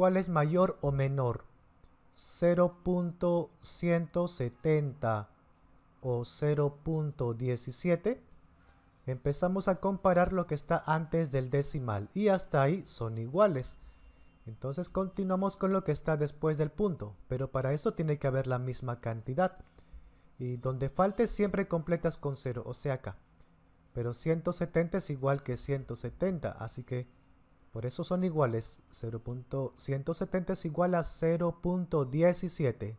¿cuál es mayor o menor. 0.170 o 0.17, empezamos a comparar lo que está antes del decimal y hasta ahí son iguales. Entonces continuamos con lo que está después del punto, pero para eso tiene que haber la misma cantidad. Y donde falte siempre completas con 0, o sea acá. Pero 170 es igual que 170, así que por eso son iguales. 0.170 es igual a 0.17